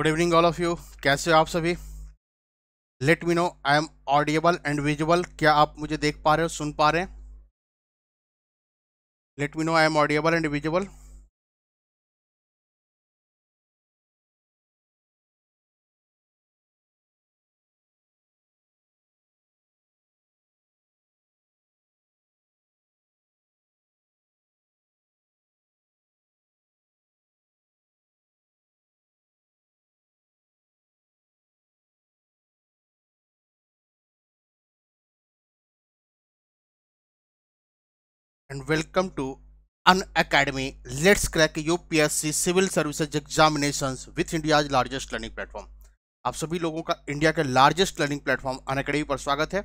Good evening all of you कैसे हो आप सभी let me know I am audible and visual क्या आप मुझे देख पा रहे हो सुन पा रहे हैं let me know I am audible and visual and welcome to An Academy. Let's crack UPSC civil Services examination with India largest learning platform आप सभी लोगों का इंडिया के largest learning platform Unacademy पर स्वागत है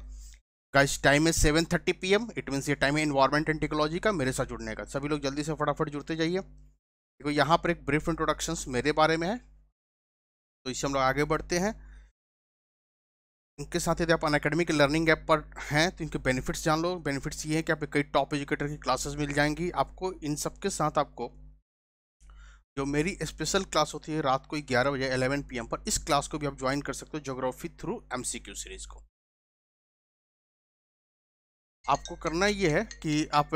इस टाइम है seven thirty P M it means ये टाइम है इन्वायरमेंट एंड टेक्नोलॉजी का मेरे साथ जुड़ने का सभी लोग जल्दी से फटाफट जुड़ते जाइए देखो यहाँ पर एक ब्रीफ इंट्रोडक्शन मेरे बारे में है तो इससे हम लोग आगे बढ़ते हैं उनके साथ यदि आप अनकेडमिक लर्निंग ऐप पर हैं तो इनके बेनिफिट्स जान लो बेनिफिट्स ये हैं कि आपको कई टॉप एजुकेटर की क्लासेस मिल जाएंगी आपको इन सब के साथ आपको जो मेरी स्पेशल क्लास होती है रात को ग्यारह बजे एलेवन पी पर इस क्लास को भी आप ज्वाइन कर सकते हो जोग्राफी थ्रू एम सीरीज को आपको करना ये है कि आप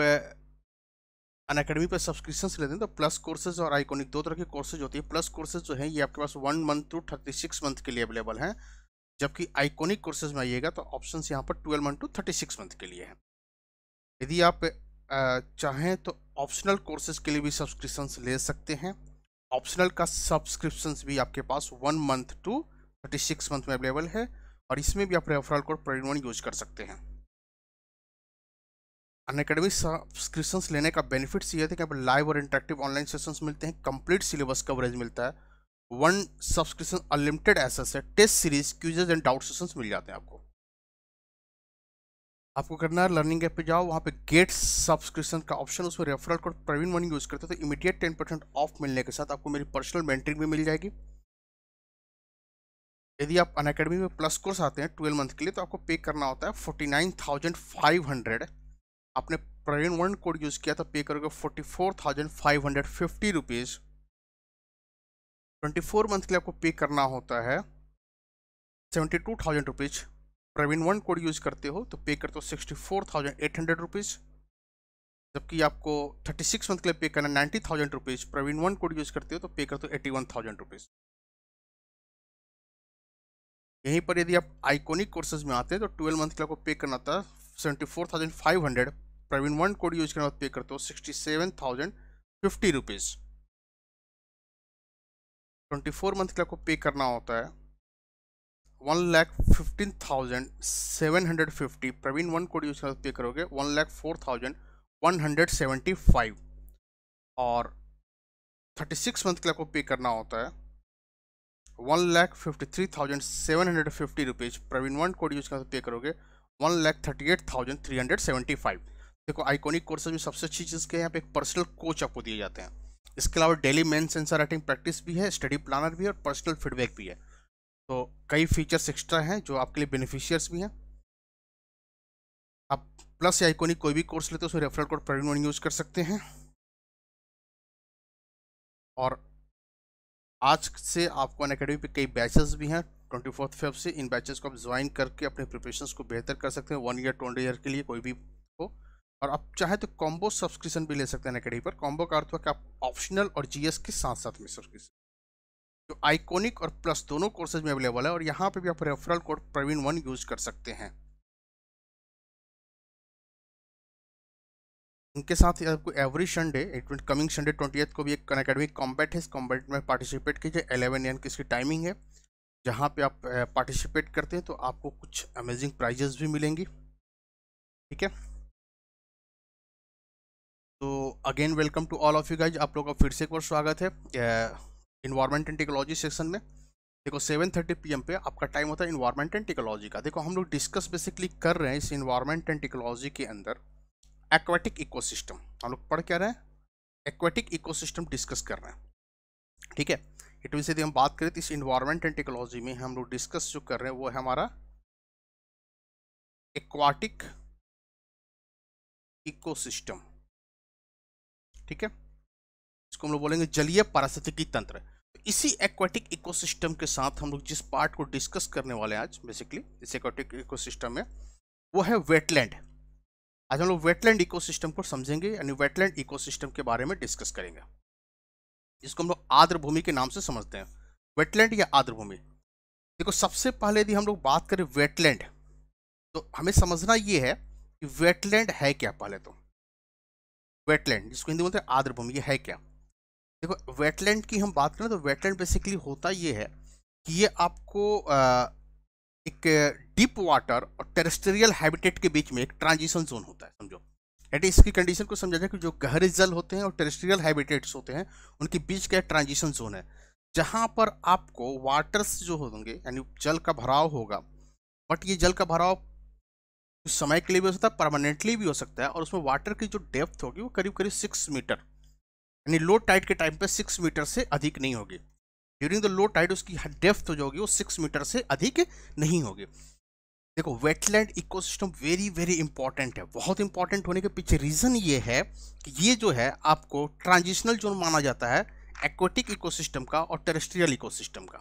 अन अकेडमी पर सब्सक्रिप्शन लेते हैं तो प्लस कोर्सेज और आइकोनिक दो तरह के कोर्सेज होती है प्लस कोर्सेज जो है ये आपके पास one month to thirty six month के लिए अवेलेबल हैं जबकि आइकोनिक कोर्सेज में आइएगा तो ऑप्शन यहाँ पर twelve month to thirty six month के लिए है यदि आप चाहें तो ऑप्शनल कोर्सेज के लिए भी सब्सक्रिप्शंस ले सकते हैं ऑप्शनल का सब्सक्रिप्शंस भी आपके पास one month to thirty six month में अवेलेबल है और इसमें भी आप रेफरल कोड परिवहन यूज कर सकते हैं अनकेडमिक सब्सक्रिप्शंस लेने का बेनिफिट्स ये थे कि आप लाइव और इंटरेक्टिव ऑनलाइन सेशंस मिलते हैं कंप्लीट सिलेबस कवरेज मिलता है वन सब्सक्रिप्शन अनलिमिटेड एसेस है test series quizzes and doubt session मिल जाते हैं आपको आपको करना है लर्निंग ऐप पे जाओ वहाँ पे गेट सब्सक्रिप्शन का ऑप्शन उसमें referral code Praveen money use करते हो तो इमीडिएट टेन परसेंट ऑफ मिलने के साथ आपको मेरी पर्सनल मेंटरिंग भी मिल जाएगी यदि आप अन अकेडमी में प्लस कोर्स आते हैं ट्वेल्व मंथ के लिए तो आपको पे करना होता है forty nine thousand five hundred आपने प्रवीण वन कोड यूज़ किया तो पे करोगे forty four thousand five hundred fifty rupees twenty four month के लिए आपको पे करना होता है seventy two thousand rupees Praveen one code use करते हो तो पे करते हो sixty four thousand eight hundred rupees जबकि आपको थर्टी सिक्स मंथ के लिए पे करना ninety thousand rupees Praveen one code use करते हो तो पे करते हो एटी वन थाउजेंड रुपीज़ यहीं पर यदि आप आइकोनिक कोर्सेज में आते हैं तो ट्वेल्व मंथ के लिए आपको पे करना था seventy four thousand five hundred Praveen one code use करने के बाद पे करते हो sixty seven thousand fifty rupees twenty four month के लिए आपको पे करना होता है one lakh fifteen thousand seven hundred fifty Praveen one code use pay करोगे one lakh four thousand one hundred seventy five और थर्टी सिक्स मंथ के लिए आपको पे करना होता है one lakh fifty three thousand seven hundred fifty rupees Praveen one code use कर pay करोगे one lakh thirty eight thousand three hundred seventy five देखो आइकोनिक कोर्सेज में सबसे अच्छी चीज़ के यहाँ पे एक पर्सनल कोच आपको दिए जाते हैं इसके अलावा daily main answer writing practice भी है स्टडी प्लानर भी है और पर्सनल फीडबैक भी है तो कई फीचर्स एक्स्ट्रा हैं जो आपके लिए बेनिफिशियर्स भी हैं आप प्लस या आइकोनिक कोई भी कोर्स लेते हो उसमें रेफरल कोड प्रवीण यूज़ कर सकते हैं और आज से आपको अन अकेडमी पे कई बैचेस भी हैं ट्वेंटी फोर्थ से इन बैचेस को आप ज्वाइन करके अपने प्रिपरेशन को बेहतर कर सकते हैं वन ईयर ट्वेंटी ईयर के लिए कोई भी हो और आप चाहे तो कॉम्बो सब्सक्रिप्शन भी ले सकते हैं अकेडमी पर कॉम्बो का अर्थ हुआ कि आप ऑप्शनल और जीएस के साथ साथ में सब्सक्रिप्शन जो आइकॉनिक और प्लस दोनों कोर्सेज में अवेलेबल है और यहाँ पे भी आप referral code Praveen one use कर सकते हैं उनके साथ ही आपको every Sunday coming Sunday twenty को भी एक अकेडमिक कॉम्बैट है इस कॉम्बैट में पार्टिसिपेट कीजिए एलेवन एन की इसकी टाइमिंग है जहाँ पे आप पार्टिसिपेट करते हैं तो आपको कुछ अमेजिंग प्राइजेस भी मिलेंगी ठीक है तो again welcome to all of you guys आप लोग का फिर से एक बार स्वागत है इन्वायरमेंट एंड टेक्नोलॉजी सेक्शन में देखो 7:30 एम पे आपका टाइम होता है इन्वायरमेंट एंड टेक्नोलॉजी का देखो हम लोग डिस्कस बेसिकली कर रहे हैं इस इन्वायरमेंट एंड टेक्नोलॉजी के अंदर एक्वाटिक इकोसिस्टम हम लोग पढ़ क्या रहे हैं इको इकोसिस्टम डिस्कस कर रहे हैं ठीक है इट मीन यदि हम बात करें तो इस इन्वायरमेंट एंड टेक्नोलॉजी में हम लोग डिस्कस जो कर रहे हैं वो है हमारा एक्वाटिक इकोसिस्टम ठीक है इसको हम लोग बोलेंगे जलीय पारिस्थितिकी तंत्र तो इसी एक्वेटिक इकोसिस्टम के साथ हम लोग जिस पार्ट को डिस्कस करने वाले हैं आज बेसिकली इस एक्वेटिक इकोसिस्टम में वो है वेटलैंड आज हम लोग वेटलैंड इकोसिस्टम को समझेंगे यानी वेटलैंड इकोसिस्टम के बारे में डिस्कस करेंगे जिसको हम लोग आर्द्र भूमि के नाम से समझते हैं वेटलैंड या आर्द्र भूमि देखो सबसे पहले यदि हम लोग बात करें वेटलैंड तो हमें समझना ये है कि वेटलैंड है क्या पहले तो वेटलैंड जिसको हिंदी बोलते हैं आर्द्र भूमि ये है क्या देखो वेटलैंड की हम बात करें तो वेटलैंड बेसिकली होता ये है कि ये आपको आ, एक डीप वाटर और टेरेस्टेरियल हैबिटेट के बीच में एक ट्रांजिशन जोन होता है समझो एट इसकी कंडीशन को समझा जाए कि जो गहरे जल होते हैं और टेरेस्टेरियल हैबिटेट्स होते हैं उनके बीच का ट्रांजिशन जोन है जहाँ पर आपको वाटर्स जो होंगे यानी जल का भराव होगा बट ये जल का भराव समय के लिए भी हो सकता है परमानेंटली भी हो सकता है और उसमें वाटर की जो डेप्थ होगी वो करीब करीब सिक्स मीटर यानी लो टाइड के टाइम पे सिक्स मीटर से अधिक नहीं होगी ड्यूरिंग द लो टाइड उसकी डेप्थ हो जाएगी वो सिक्स मीटर से अधिक नहीं होगी देखो wetland ecosystem very very important है बहुत इंपॉर्टेंट होने के पीछे रीज़न ये है कि ये जो है आपको ट्रांजिशनल जोन माना जाता है एक्वेटिक इकोसिस्टम का और टेरेस्ट्रियल इकोसिस्टम का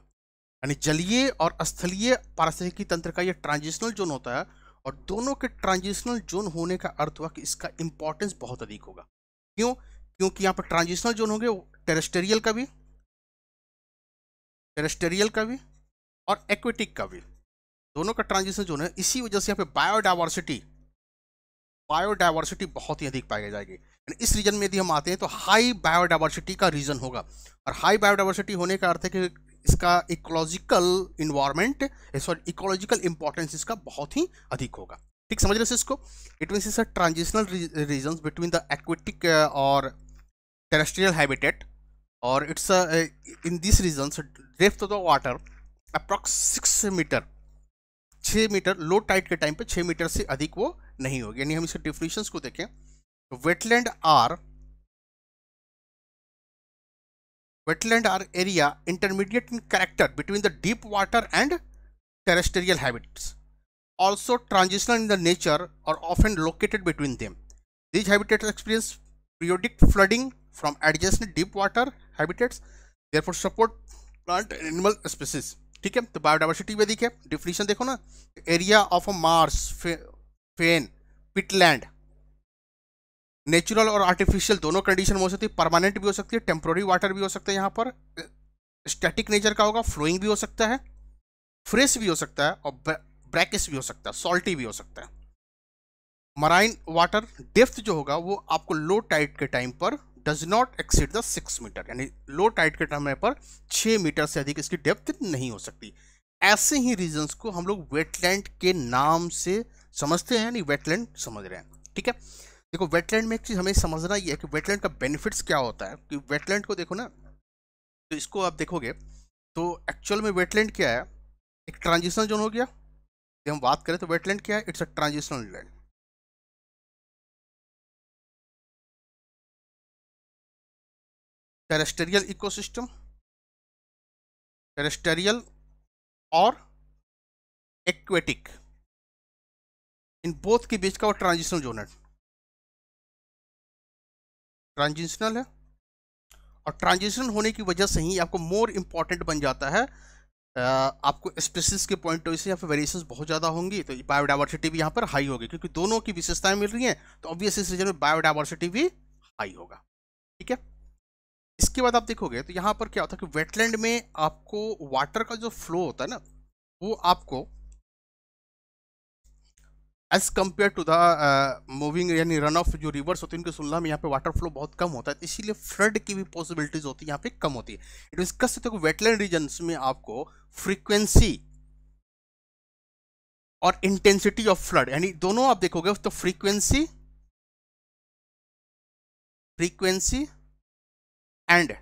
यानी जलीय और स्थलीय पारिस्थितिकी तंत्र का ये ट्रांजिशनल जोन होता है और दोनों के ट्रांजिशनल जोन होने का अर्थ हुआ कि इसका इंपॉर्टेंस बहुत अधिक होगा क्यों क्योंकि यहाँ पर ट्रांजिशनल जोन होंगे टेरेस्टेरियल का भी टेरेस्टेरियल का भी और एक्वेटिक का भी दोनों का ट्रांजिशनल जोन है इसी वजह से यहाँ पे बायोडाइवर्सिटी बायोडाइवर्सिटी बहुत ही अधिक पाई जाएगी इस रीजन में यदि हम आते हैं तो हाई बायोडाइवर्सिटी का रीजन होगा और हाई बायोडाइवर्सिटी होने का अर्थ है कि इसका ecological environment sorry ecological importance इसका बहुत ही अधिक होगा ठीक समझ रहे हो इसको इट मीन इस transitional region between the aquatic और टेरेस्ट्रियल हैबिटेट और it's in this region depth of the water approx six metre छः मीटर लो टाइट के टाइम पे छः मीटर से अधिक वो नहीं होगी यानी हम इसके डिफिनीशंस को देखें wetland are Wetland are area intermediate in character between the deep water and terrestrial habitats. Also transitional in the nature are often located between them. These habitats experience periodic flooding from adjacent deep water habitats, therefore support plant and animal species. ठीक है तो biodiversity में देखिए definition देखो ना area of a marsh fen peatland natural और artificial दोनों condition हो सकती है परमानेंट भी हो सकती है टेम्प्रोरी वाटर भी हो सकता है यहाँ पर स्टैटिक नेचर का होगा फ्लोइंग भी हो सकता है फ्रेश भी हो सकता है और ब्रैकिस भी हो सकता है सॉल्टी भी हो सकता है मराइन वाटर डेफ्थ जो होगा वो आपको लो टाइट के टाइम पर does not exceed the six metre यानी लो टाइट के टाइम पर छः मीटर से अधिक इसकी डेप्थ नहीं हो सकती ऐसे ही रीजन्स को हम लोग वेटलैंड के नाम से समझते हैं यानी वेटलैंड समझ रहे हैं ठीक है देखो वेटलैंड में एक चीज़ हमें समझना ये है कि वेटलैंड का बेनिफिट्स क्या होता है कि वेटलैंड को देखो ना तो इसको आप देखोगे तो एक्चुअल में वेटलैंड क्या है एक ट्रांजिशनल जोन हो गया यदि हम बात करें तो वेटलैंड क्या है it's a transitional land terrestrial ecosystem terrestrial और एक्वेटिक इन बोथ के बीच का वो ट्रांजिशनल जोन है ट्रांजिशनल है और ट्रांजिशन होने की वजह से ही आपको मोर इम्पॉर्टेंट बन जाता है आपको स्पेसिस के पॉइंट ऑफ व्यू से यहाँ पर वेरिएशन बहुत ज़्यादा होंगी तो बायोडाइवर्सिटी भी यहाँ पर हाई होगी क्योंकि दोनों की विशेषताएं मिल रही हैं तो ऑब्वियस इस रीजन में बायोडाइवर्सिटी भी हाई होगा ठीक है इसके बाद आप देखोगे तो यहाँ पर क्या होता है कि वेटलैंड में आपको वाटर का जो फ्लो होता है ना वो आपको as compare to the moving यानी रन ऑफ जो रिवर्स होती है उनकी सुनला में यहाँ पे वाटर फ्लो बहुत कम होता है तो इसीलिए फ्लड की भी पॉसिबिलिटीज होती है यहाँ पे कम होती है इट मीन कस सकते वेटलैंड रीजन्स में आपको फ्रीक्वेंसी और इंटेंसिटी ऑफ फ्लड यानी दोनों आप देखोगे तो frequency frequency and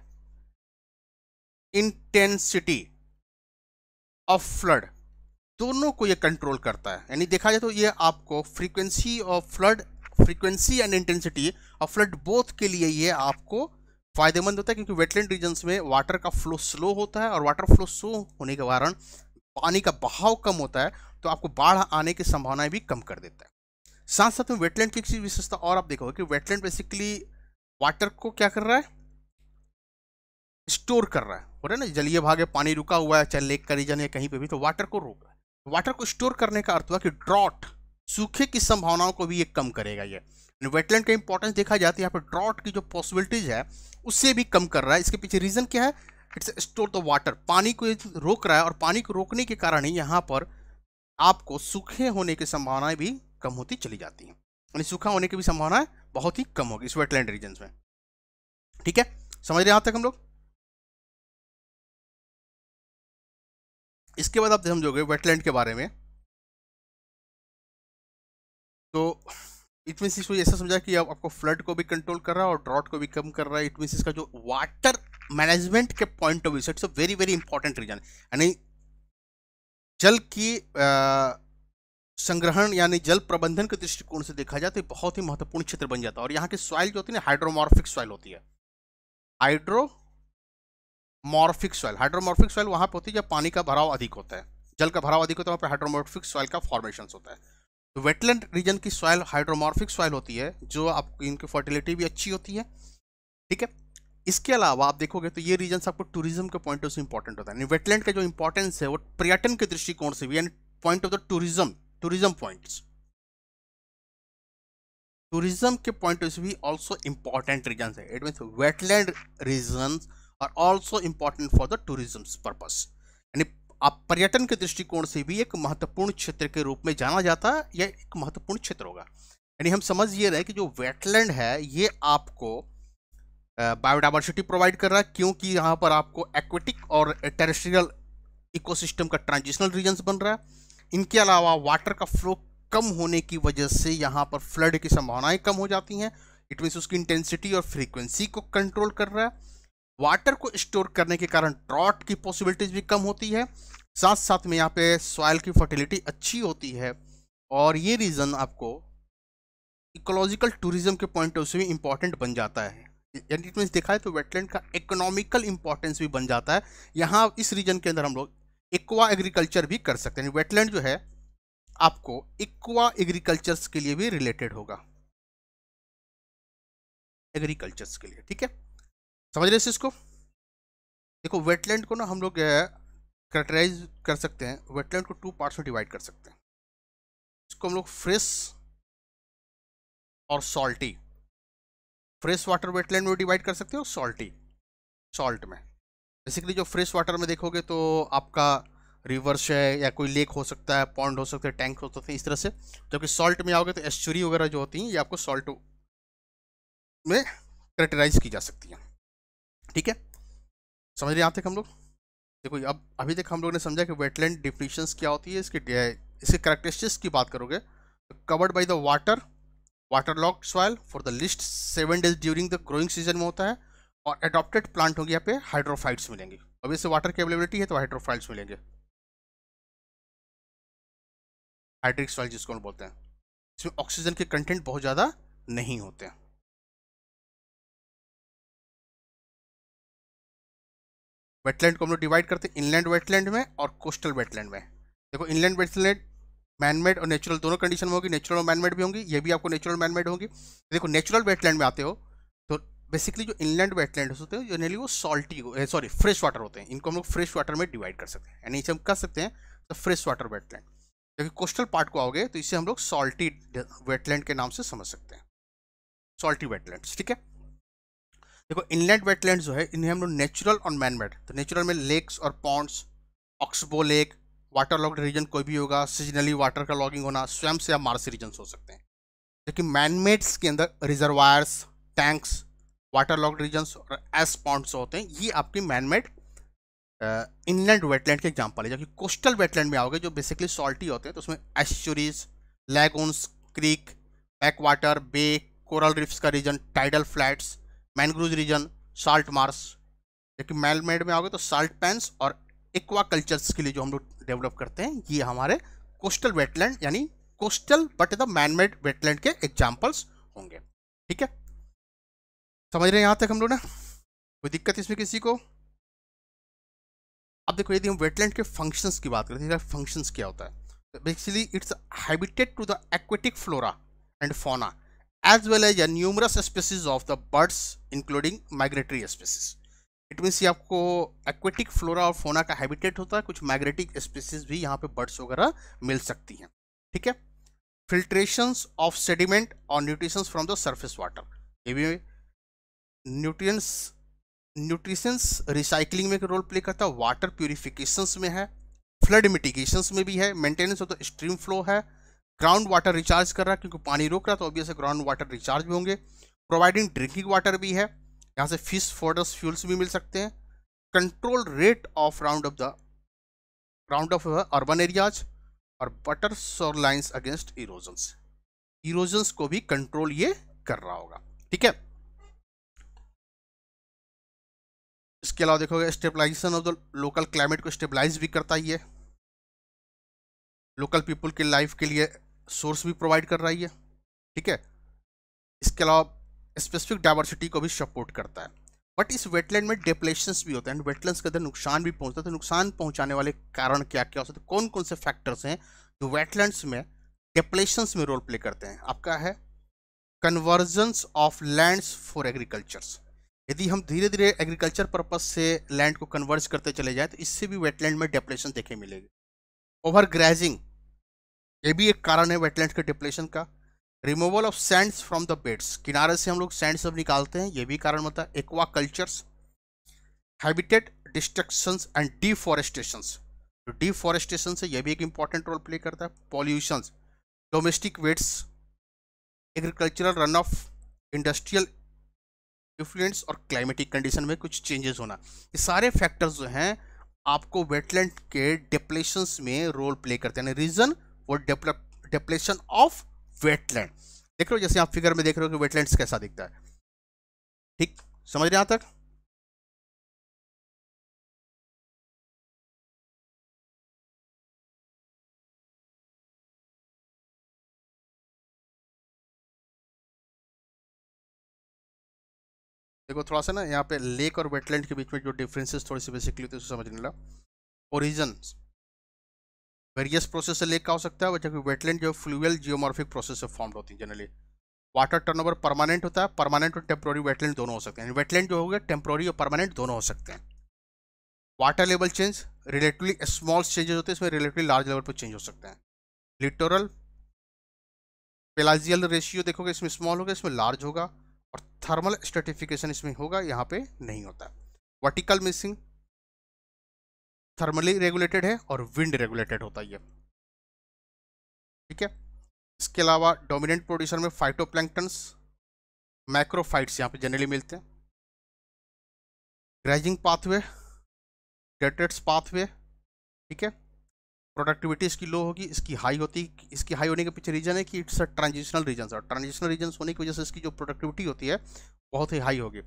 intensity of flood दोनों को ये कंट्रोल करता है यानी देखा जाए तो ये आपको frequency of flood frequency and intensity और फ्लड बोथ के लिए ये आपको फायदेमंद होता है क्योंकि वेटलैंड रीजन्स में वाटर का फ्लो स्लो होता है और वाटर फ्लो स्लो होने के कारण पानी का बहाव कम होता है तो आपको बाढ़ आने की संभावनाएं भी कम कर देता है साथ साथ में वेटलैंड की किसी विशेषता और आप देखोगे कि वेटलैंड बेसिकली वाटर को क्या कर रहा है स्टोर कर रहा है हो रहा है ना जलीय भागे पानी रुका हुआ है चाहे लेक का रीजन या कहीं पे भी तो वाटर को रोक वाटर को स्टोर करने का अर्थ हुआ कि ड्रॉट सूखे की संभावनाओं को भी ये कम करेगा ये वेटलैंड का इंपॉर्टेंस देखा जाता है यहाँ पर ड्रॉट की जो पॉसिबिलिटीज है उससे भी कम कर रहा है इसके पीछे रीज़न क्या है इट्स स्टोर द वाटर पानी को रोक रहा है और पानी को रोकने के कारण ही यहाँ पर आपको सूखे होने की संभावनाएं भी कम होती चली जाती हैं यानी सूखा होने की भी संभावनाएं बहुत ही कम होगी इस वेटलैंड रीजन में ठीक है समझ रहे हैं आप तक हम लोग इसके बाद आप समझोगे वेटलैंड के बारे में तो इट मीन इसको ऐसा समझा कि आप आपको फ्लड को भी कंट्रोल कर रहा है और ड्रॉट को भी कम कर रहा है इट मीन इसका जो वाटर मैनेजमेंट के पॉइंट ऑफ व्यू से it's a very very important region यानी जल की संग्रहण यानी जल प्रबंधन के दृष्टिकोण से देखा जाए तो बहुत ही महत्वपूर्ण क्षेत्र बन जाता है और यहाँ की सॉइल जो होती है ना हाइड्रोमॉर्फिक सॉइल होती है हाइड्रो मॉर्फिक सॉइल हाइड्रोमॉर्फिक सॉइल वहाँ पर होती है जब पानी का भराव अधिक होता है जल का भराव अधिक होता है वहाँ पर हाइड्रोमॉर्फिक सॉइल का फॉर्मेशन होता है तो वेटलैंड रीजन की सॉइल हाइड्रोमॉर्फिक सॉइल होती है जो आपकी इनकी फर्टिलिटी भी अच्छी होती है ठीक है इसके अलावा आप देखोगे तो ये रीजन आपको टूरिज्म के पॉइंट ऑफ व्यू इंपॉर्टेंट होता है वेटलैंड का जो इंपॉर्टेंस है वो पर्यटन के दृष्टिकोण से भी यानी point of the tourism tourism points tourism के पॉइंट ऑफ of भी ऑल्सो इंपॉर्टेंट रीजन है it means wetland regions are also important for the tourism purpose यानी आप पर्यटन के दृष्टिकोण से भी एक महत्वपूर्ण क्षेत्र के रूप में जाना जाता है या एक महत्वपूर्ण क्षेत्र होगा यानी हम समझ ये रहे कि जो वेटलैंड है ये आपको बायोडाइवर्सिटी प्रोवाइड कर रहा है क्योंकि यहाँ पर आपको एक्वेटिक और टेरेस्ट्रियल इकोसिस्टम का ट्रांजिशनल रीजन्स बन रहा है इनके अलावा वाटर का फ्लो कम होने की वजह से यहाँ पर फ्लड की संभावनाएं कम हो जाती हैं इट मीन्स उसकी इंटेंसिटी और फ्रीक्वेंसी को कंट्रोल कर रहा है वाटर को स्टोर करने के कारण ड्रॉट की पॉसिबिलिटीज भी कम होती है साथ साथ में यहाँ पे सॉयल की फर्टिलिटी अच्छी होती है और ये रीज़न आपको इकोलॉजिकल टूरिज्म के पॉइंट ऑफ व्यू भी इंपॉर्टेंट बन जाता है यानी इट देखा है तो वेटलैंड का इकोनॉमिकल इंपॉर्टेंस भी बन जाता है यहाँ इस रीजन के अंदर हम लोग एक्वा एग्रीकल्चर भी कर सकते हैं वेटलैंड जो है आपको एक्वा एग्रीकल्चर्स के लिए भी रिलेटेड होगा एग्रीकल्चर्स के लिए ठीक है समझ रहे इसको देखो वेटलैंड को ना हम लोग करेक्टराइज कर सकते हैं वेटलैंड को टू पार्ट्स में डिवाइड कर सकते हैं इसको हम लोग फ्रेश और सॉल्टी फ्रेश वाटर वेटलैंड में डिवाइड कर सकते हैं और सॉल्टी सॉल्ट में बेसिकली जो फ्रेश वाटर में देखोगे तो आपका रिवर्स है या कोई लेक हो सकता है पॉन्ड हो सकता है टैंक हो सकते हैं इस तरह से जबकि सॉल्ट में आओगे तो एस्चुरी वगैरह जो होती हैं ये आपको सॉल्ट में करेक्टराइज की जा सकती है ठीक है समझ रहे हैं तक हम लोग देखो अब अभी तक हम लोग ने समझा कि वेटलैंड डिफिनीशन क्या होती है इसके इसके करेक्टरिस्टिक्स की बात करोगे covered by the water water lock soil for the least seven days during the growing season में होता है और अडोप्टेड प्लांट होंगे यहाँ पे हाइड्रोफाइट्स मिलेंगे अभी से वाटर की अवेलेबिलिटी है तो हाइड्रोफाइट्स मिलेंगे हाइड्रिक सॉइल जिसको हम बोलते हैं इसमें ऑक्सीजन के कंटेंट बहुत ज़्यादा नहीं होते हैं वेटलैंड को हम लोग डिवाइड करते हैं इनलैंड वेटलैंड में और कोस्टल वेटलैंड में देखो इनलैंड वेटलैंड मैनमेड और नेचुरल दोनों कंडीशन में होगी नेचुरल और मैनमेड भी होंगी ये भी आपको नेचुरल मैनमेड होंगी देखो नेचुरल वेटलैंड में आते हो तो बेसिकली जो इनलैंड वेटलैंड होते हैं जनरली वो सॉल्टी सॉरी फ्रेश वाटर होते हैं इनको हम लोग फ्रेश वाटर में डिवाइड कर सकते हैं यानी इसे हम कर सकते हैं तो फ्रेश वाटर वेटलैंड जबकि कोस्टल पार्ट को आओगे तो इसे हम लोग सॉल्टी वेटलैंड के नाम से समझ सकते हैं सॉल्टी वेटलैंड ठीक है देखो इनलैंड वेटलैंड जो है इन्हें हम लोग नेचुरल और मैनमेड तो नेचुरल में लेक्स और ponds oxbow lake water locked region कोई भी होगा सीजनली वाटर का लॉगिंग होना स्वयं से या मार्स रीजन हो सकते हैं जबकि मैनमेड्स के अंदर reservoirs tanks water locked region और एस पॉन्ड्स होते हैं ये आपकी मैनमेड इनलैंड वेटलैंड के एग्जाम्पल है जबकि कोस्टल वेटलैंड में आओगे जो बेसिकली सॉल्टी होते हैं तो उसमें estuaries lagoons creek back water bay coral reefs का region tidal flats mangrove region salt marsh जबकि मैलमेड में आओगे तो साल्ट पैंस और एक्वा कल्चर्स के लिए जो हम लोग डेवलप करते हैं ये हमारे कोस्टल वेटलैंड यानी coastal but the manmade wetland के एग्जाम्पल्स होंगे ठीक है समझ रहे हैं यहाँ तक हम लोग ना कोई दिक्कत इसमें किसी को अब देखो यदि हम वेटलैंड के फंक्शंस की बात करते हैं फंक्शंस क्या होता है basically it's habitat to the aquatic flora and fauna as well as a numerous species of the birds including migratory species it means ये आपको एक्वेटिक फ्लोरा और फोना का हैबिटेट होता है कुछ माइग्रेटिक स्पीसीज भी यहाँ पे बर्ड्स वगैरह मिल सकती हैं ठीक है फिल्ट्रेशंस ऑफ सेडिमेंट और nutritions from the surface water ये भी न्यूट्रिएंट्स न्यूट्रिशंस रिसाइकलिंग में रोल प्ले करता है वाटर प्योरीफिकेशंस में है फ्लड मिटिगेशंस में भी है maintenance of the stream flow है ग्राउंड वाटर रिचार्ज कर रहा है क्योंकि पानी रोक रहा तो ऑब्वियस ग्राउंड वाटर रिचार्ज भी होंगे प्रोवाइडिंग ड्रिंकिंग वाटर भी है यहाँ से फिश फोडर्स फ्यूल्स भी मिल सकते हैं control rate of round off the round off urban areas और buffer shore lines against erosions erosions को भी कंट्रोल ये कर रहा होगा ठीक है इसके अलावा देखोगे stabilisation of the local climate को स्टेबलाइज भी करता ही है लोकल पीपल के लाइफ के लिए सोर्स भी प्रोवाइड कर रही है ठीक है इसके अलावा स्पेसिफिक डाइवर्सिटी को भी सपोर्ट करता है बट इस वेटलैंड में डेपलेशंस भी होते हैं एंड के अंदर नुकसान भी पहुंचता है तो नुकसान पहुंचाने वाले कारण क्या क्या हो सकते हैं तो कौन कौन से फैक्टर्स हैं जो वेटलैंड्स में डेपलेशंस में रोल प्ले करते हैं आपका है conversion of lands for agricultures यदि हम धीरे धीरे एग्रीकल्चर पर्पज से लैंड को कन्वर्ज करते चले जाए तो इससे भी वेटलैंड में डेपलेशन देखे मिलेगी ओवर ग्रेजिंग ये भी एक कारण है वेटलैंड के डिप्लेशन का removal of sands from the beds किनारे से हम लोग सैंड सब निकालते हैं ये भी कारण होता है aquacultures habitat destructions and deforestation तो डिफॉरेस्टेशन से यह भी एक इंपॉर्टेंट रोल प्ले करता है pollution domestic wastes agricultural run off industrial influence और क्लाइमेटिक कंडीशन में कुछ चेंजेस होना ये सारे फैक्टर्स जो हैं आपको वेटलैंड के डिप्लेशंस में रोल प्ले करते हैं रीज़न और डेप्लेशन ऑफ वेटलैंड देख रहे हो जैसे आप फिगर में देख रहे हो कि वेटलैंड कैसा दिखता है ठीक समझ रहे यहां तक देखो थोड़ा सा ना यहाँ पे लेक और वेटलैंड के बीच में जो डिफरेंसेस थोड़ी सी बेसिकली तो समझने लगा ओरिजन वेरियस प्रोसेस से लेक हो सकता है जबकि वेटलैंड जो फ्लूअल जियोमॉर्फिक प्रोसेस से फॉर्म होती है जनरली वाटर टर्नओवर परमानेंट होता है परमानेंट और टेम्प्रोरी वेटलैंड दोनों हो सकते हैं वेटलैंड जो हो गया टेम्प्रोरी और परमानेंट दोनों हो सकते हैं water level change relatively small changes होते हैं इसमें रिलेटिवली लार्ज लेवल पर चेंज हो सकते हैं लिटोरल पेलाजियल रेशियो देखोगे इसमें स्मॉल होगा इसमें लार्ज होगा और थर्मल स्टेटिफिकेशन इसमें होगा यहाँ पे नहीं होता वर्टिकल मिसिंग थर्मली रेगुलेटेड है और विंड रेगुलेटेड होता है ये ठीक है इसके अलावा डोमिनेंट प्रोड्यूसर में फाइटोप्लैंक्टन्स मैक्रोफाइट्स यहाँ पे जनरली मिलते हैं ग्रेजिंग पाथवे डेटेट्स पाथवे ठीक है प्रोडक्टिविटी इसकी लो होगी इसकी हाई होती इसकी हाई होने के पीछे रीजन है कि इट्स अ ट्रांजिशनल रीजन और ट्रांजिशनल रीजन होने की वजह से इसकी जो प्रोडक्टिविटी होती है बहुत ही हाई होगी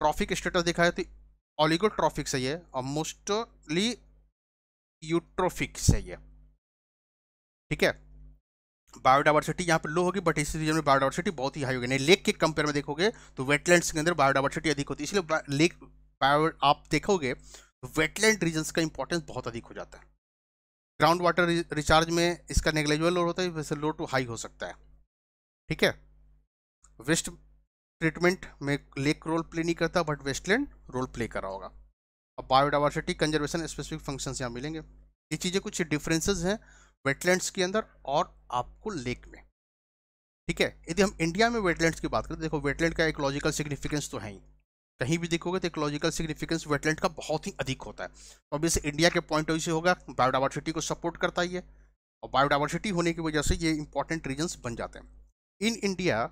ट्रॉफिक स्टेटस देखा तो सही है और मोस्टली यूट्रोफिक है ठीक है बायोडाइवर्सिटी यहाँ पर लो होगी बट इस रीजन में बायोडाइवर्सिटी बहुत ही हाई होगी नहीं लेक के कंपेयर में देखोगे तो वेटलैंड्स के अंदर बायोडाइवर्सिटी अधिक होती है इसलिए लेक बायो आप देखोगे तो वेटलैंड रीजन्स का इंपॉर्टेंस बहुत अधिक हो जाता है ग्राउंड वाटर रिचार्ज में इसका नेग्लेजल लोड होता है वैसे लो टू हाई हो सकता है ठीक है वेस्ट ट्रीटमेंट में लेक रोल प्ले नहीं करता बट वेस्टलैंड रोल प्ले कर रहा होगा अब बायोडाइवर्सिटी कंजर्वेशन स्पेसिफिक फंक्शंस यहाँ मिलेंगे ये चीज़ें कुछ डिफरेंसेस हैं वेटलैंड्स के अंदर और आपको लेक में ठीक है यदि हम इंडिया में वेटलैंड्स की बात करें देखो वेटलैंड का इकोलॉजिकल सिग्निफिकेंस तो है ही कहीं भी देखोगे तो इकोलॉजिकल सिग्निफिकेंस वेटलैंड का बहुत ही अधिक होता है तो अभी से इंडिया के पॉइंट ऑफ व्यू से होगा बायोडाइवर्सिटी को सपोर्ट करता ही है और बायोडाइवर्सिटी होने की वजह से ये इंपॉर्टेंट रीजन्स बन जाते हैं in India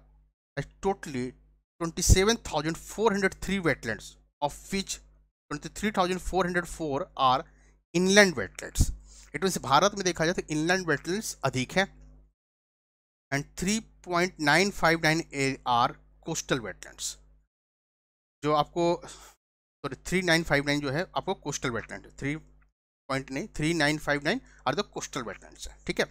totally twenty seven thousand four hundred three wetlands of which 23,404 are inland wetlands. It mean Bharat में देखा जाए तो इनलैंड वेटलैंड्स अधिक है एंड 3.959 आर कोस्टल वेटलैंड्स जो आपको sorry three nine five nine जो है आपको कोस्टल वेटलैंड थ्री पॉइंट नहीं three nine five nine are the coastal wetlands है ठीक है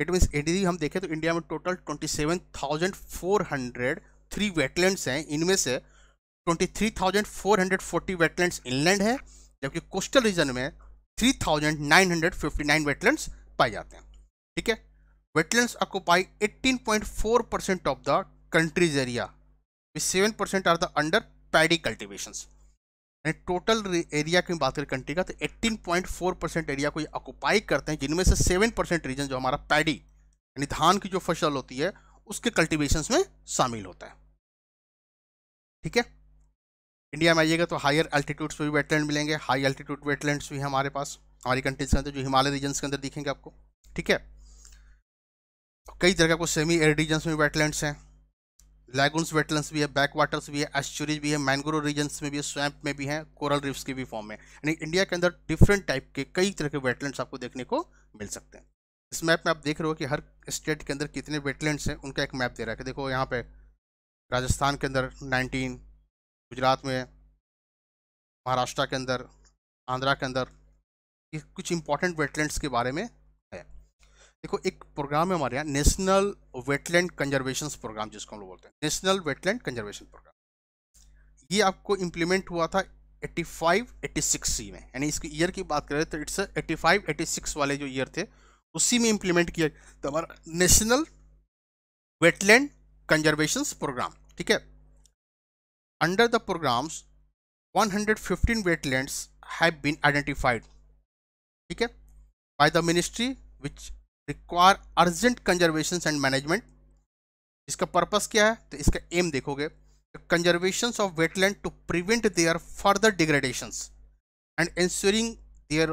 इट मीन्स यदि हम देखें तो इंडिया में total twenty seven thousand four hundred three wetlands हैं इनमें से 23,440 वेटलैंड्स इनलैंड है जबकि कोस्टल रीजन में 3,959 वेटलैंड्स पाए जाते हैं ठीक है wetlands occupy 18.4 percent of the countries area seven percent are the under paddy cultivation यानी टोटल एरिया की बात करें कंट्री का तो 18.4 परसेंट एरिया को ये ऑक्यूपाई करते हैं जिनमें से सेवन परसेंट रीजन जो हमारा पैडी यानी धान की जो फसल होती है उसके कल्टिवेशन में शामिल होता है ठीक है इंडिया में आइएगा तो हायर अल्टीट्यूड्स पर भी वेटलैंड मिलेंगे हाई अल्टीट्यूड वेटलैंड्स भी हमारे पास हमारी कंट्रीज के अंदर जो हिमालय रीजन्स के अंदर दिखेंगे आपको ठीक है तो कई जगह को सेमी एयर रीजन्स में वेटलैंड्स हैं लैगुन्स वेटलैंड्स भी है बैक वाटर्स भी है एस्चुरीज भी है मैंग्रोव रीजन्स में भी है स्वैम्प में भी हैं कोरल रिफ्स के भी फॉर्म में यानी इंडिया के अंदर डिफरेंट टाइप के कई तरह के वेटलैंड्स आपको देखने को मिल सकते हैं इस मैप में आप देख रहे हो कि हर स्टेट के अंदर कितने वेटलैंड्स हैं उनका एक मैप दे रहा है देखो यहाँ पे राजस्थान के अंदर नाइनटीन गुजरात में महाराष्ट्र के अंदर आंध्रा के अंदर ये कुछ इंपॉर्टेंट वेटलैंड्स के बारे में है देखो एक प्रोग्राम है हमारे यहाँ नेशनल वेटलैंड कंजर्वेशन प्रोग्राम जिसको हम लोग बोलते हैं नेशनल वेटलैंड कंजर्वेशन प्रोग्राम ये आपको इम्प्लीमेंट हुआ था 85 86 सी में यानी इसके ईयर की बात करें तो इट्स 85 86 वाले जो ईयर थे उसी में इम्प्लीमेंट किया तो हमारा नेशनल वेटलैंड कंजर्वेशन प्रोग्राम ठीक है Under the programs, 115 wetlands have been identified okay, by the ministry which require urgent conservation and management इसका पर्पस क्या है तो इसका एम देखोगे conservation of wetland to prevent their further degradation and insuring their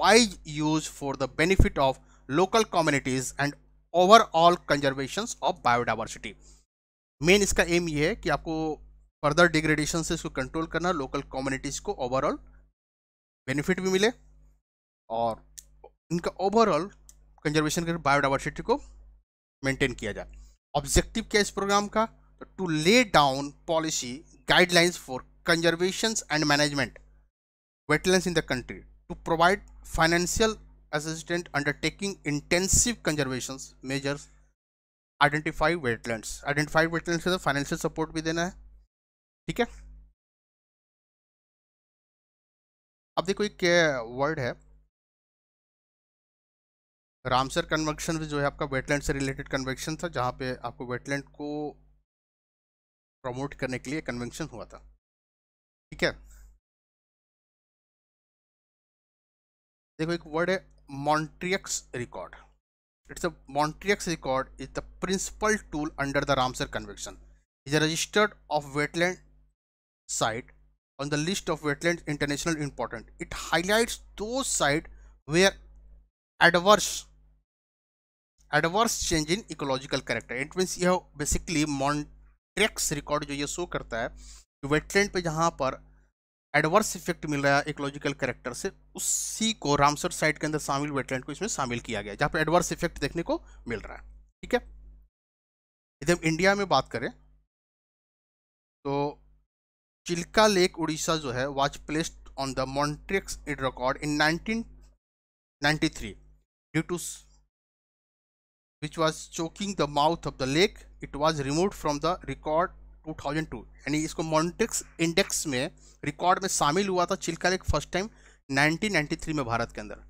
wise use for the benefit of local communities and overall conservation of biodiversity main इसका aim ये है कि आपको फर्दर डिग्रेडेशन से इसको कंट्रोल करना लोकल कम्युनिटीज़ को overall benefit भी मिले और इनका ओवरऑल कंजर्वेशन कर बायोडाइवर्सिटी को मेंटेन किया जाए ऑब्जेक्टिव क्या इस प्रोग्राम का to lay down policy guidelines for conservation and management wetland in the country to provide financial assistant undertaking intensive conservation measures identify wetland identified wetland financial support भी देना है ठीक है अब देखो एक वर्ड है रामसर कन्वेक्शन जो है आपका वेटलैंड से रिलेटेड कन्वेक्शन था जहां पे आपको वेटलैंड को प्रमोट करने के लिए कन्वेंशन हुआ था ठीक है देखो एक वर्ड है Montreux record it's a Montreux record is the principal tool under the Ramsar convention is a registered of wetland site on the list of wetland international important. It highlights those site where adverse adverse change in ecological character. It means you have basically Montrex record jo ye show karta hai ki wetland pe jahan par adverse effect मिल रहा है ecological character से उसी को Ramsar site के अंदर शामिल wetland को इसमें शामिल किया गया जहाँ पर एडवर्स इफेक्ट देखने को मिल रहा है ठीक है यदि हम इंडिया में बात करें तो चिल्का लेक उड़ीसा जो है was placed on the Montreux इड record in 1993 due to which was choking the mouth of the lake it was remove from the record 2002 यानी इसको मॉन्ट्रिक्स इंडेक्स में रिकॉर्ड में शामिल हुआ था चिल्का लेक फर्स्ट टाइम 1993 में भारत के अंदर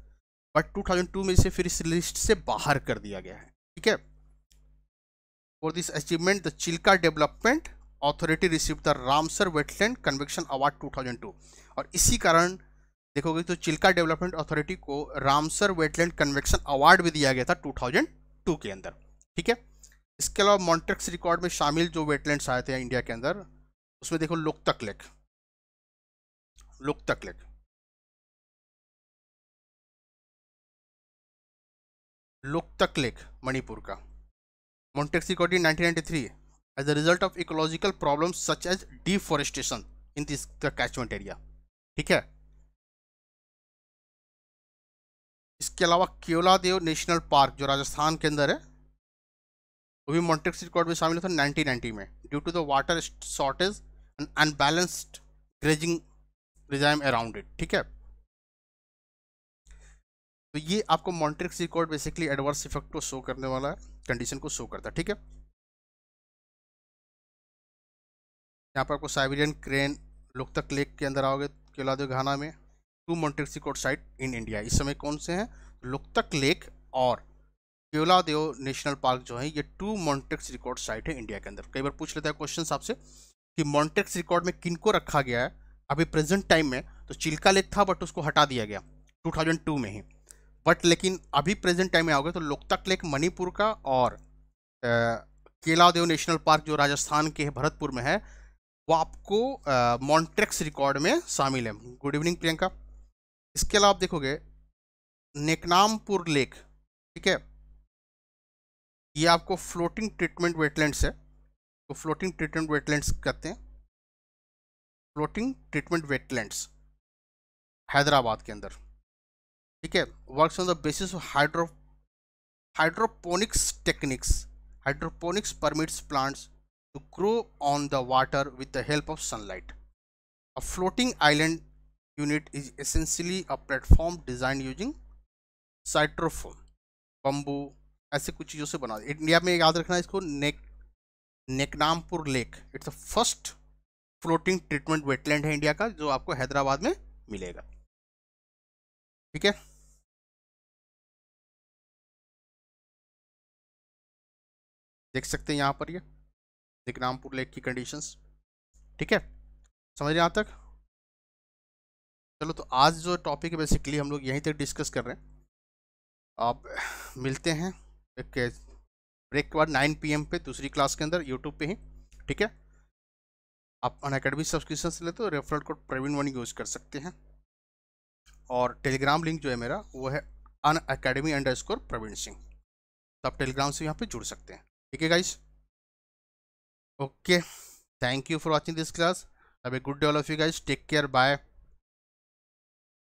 बट 2002 में इसे फिर इस लिस्ट से बाहर कर दिया गया है ठीक है for this achievement the Chilka development authority receive the Ramsar wetland convention award 2002 और इसी कारण देखोगे तो चिल्का डेवलपमेंट अथॉरिटी को रामसर वेटलैंड कन्वेक्शन अवार्ड भी दिया गया था 2002 के अंदर ठीक है इसके अलावा मॉन्ट्रेक्स रिकॉर्ड में शामिल जो वेटलैंड्स आए थे इंडिया के अंदर उसमें देखो Loktak lake Loktak lake Loktak lake Manipur का Montreux record 1993 as a result of ecological problems such as deforestation in this the catchment area ठीक है इसके अलावा केवला देव नेशनल पार्क जो राजस्थान के अंदर है वो भी मॉन्टेक्स रिकॉर्ड में शामिल था 1990 में due to the water shortage and unbalanced grazing regime around it ठीक है तो ये आपको Montreux record basically adverse effect को शो करने वाला है कंडीशन को शो करता है ठीक है यहाँ पर आपको साइबेरियन क्रेन लोकतक लेक के अंदर आओगे केला दे घाना में two Montreux record site in India इस समय कौन से हैं लोकतक लेक और देव नेशनल पार्क जो है ये टू मॉन्टेक्स रिकॉर्ड साइट है इंडिया के अंदर कई बार पूछ लेता है क्वेश्चन आपसे कि मॉन्टेक्स रिकॉर्ड में किनको रखा गया है अभी प्रेजेंट टाइम में तो चिल्का लेक था बट उसको हटा दिया गया 2002 में ही बट लेकिन अभी प्रेजेंट टाइम में आओगे तो लोकतक लेक मणिपुर का और केला नेशनल पार्क जो राजस्थान के भरतपुर में है वो आपको मॉन्ट्रेक्स रिकॉर्ड में शामिल है गुड इवनिंग प्रियंका इसके अलावा आप देखोगे नेकनामपुर लेक ठीक है ये आपको फ्लोटिंग ट्रीटमेंट वेटलैंड्स है तो फ्लोटिंग ट्रीटमेंट वेटलैंड्स कहते हैं फ्लोटिंग ट्रीटमेंट वेटलैंड्स हैदराबाद के अंदर ठीक है works on the basis of hydro hydroponics techniques hydroponics permits plants to grow on the water with the help of sunlight. A floating island unit is essentially a platform designed using styrofoam bamboo ऐसे कुछ चीज़ों से बना India में याद रखना इसको Nek Neknampur lake it's a first floating treatment wetland है इंडिया का जो आपको हैदराबाद में मिलेगा ठीक है देख सकते हैं यहाँ पर ये यह। दिग्रामपुर लेक की कंडीशंस ठीक है समझ रहे यहाँ तक चलो तो आज जो टॉपिक है बेसिकली हम लोग यहीं तक डिस्कस कर रहे हैं आप मिलते हैं एक ब्रेक के बाद नाइन पी पे दूसरी क्लास के अंदर यूट्यूब पे ही ठीक है आप अन अकेडमी सब्सक्रिप्शन से लेते हो referral code Praveen one use कर सकते हैं और टेलीग्राम लिंक जो है मेरा वो है Unacademy underscore Praveen Singh तो आप टेलीग्राम से यहाँ पे जुड़ सकते हैं ठीक है guys okay thank you for watching this class have a good day all of you guys take care bye